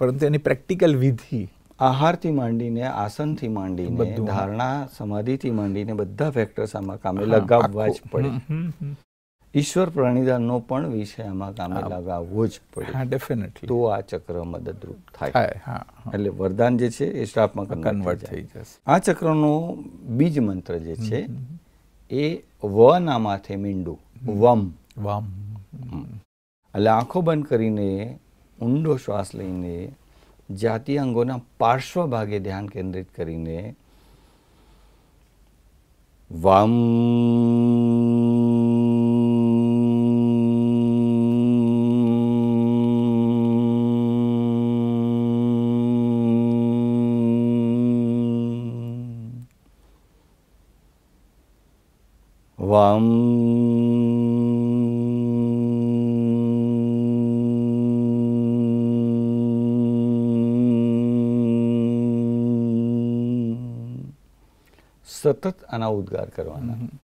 પરંતુ એની પ્રેક્ટિકલ વિધિ આહારથી માંડીને આસનથી માંડીને ધારણા સમાધિથી માંડીને બધા ફેક્ટર્સ આમાં કામે લગાવવા જ પડે ઈશ્વર પ્રણિધાનનો પણ વિષય આમાં કામે લગાવવો જ પડે ડેફિનેટલી તો આ ચક્ર મદદરૂપ થાય હા એટલે વરદાન જે છે એ સ્ટાફમાં કન્વર્ટ થઈ જશે આ ચક્રનો બીજ મંત્ર જે છે એ વ ના માથે મીંડું વમ વમ એટલે આંખો બંધ કરીને ઊંડો શ્વાસ લઈને જાતીય અંગોના પાર્શ્વ ભાગે ધ્યાન કેન્દ્રિત કરીને વામ વામ સતત આના ઉદ્ગાર કરવાના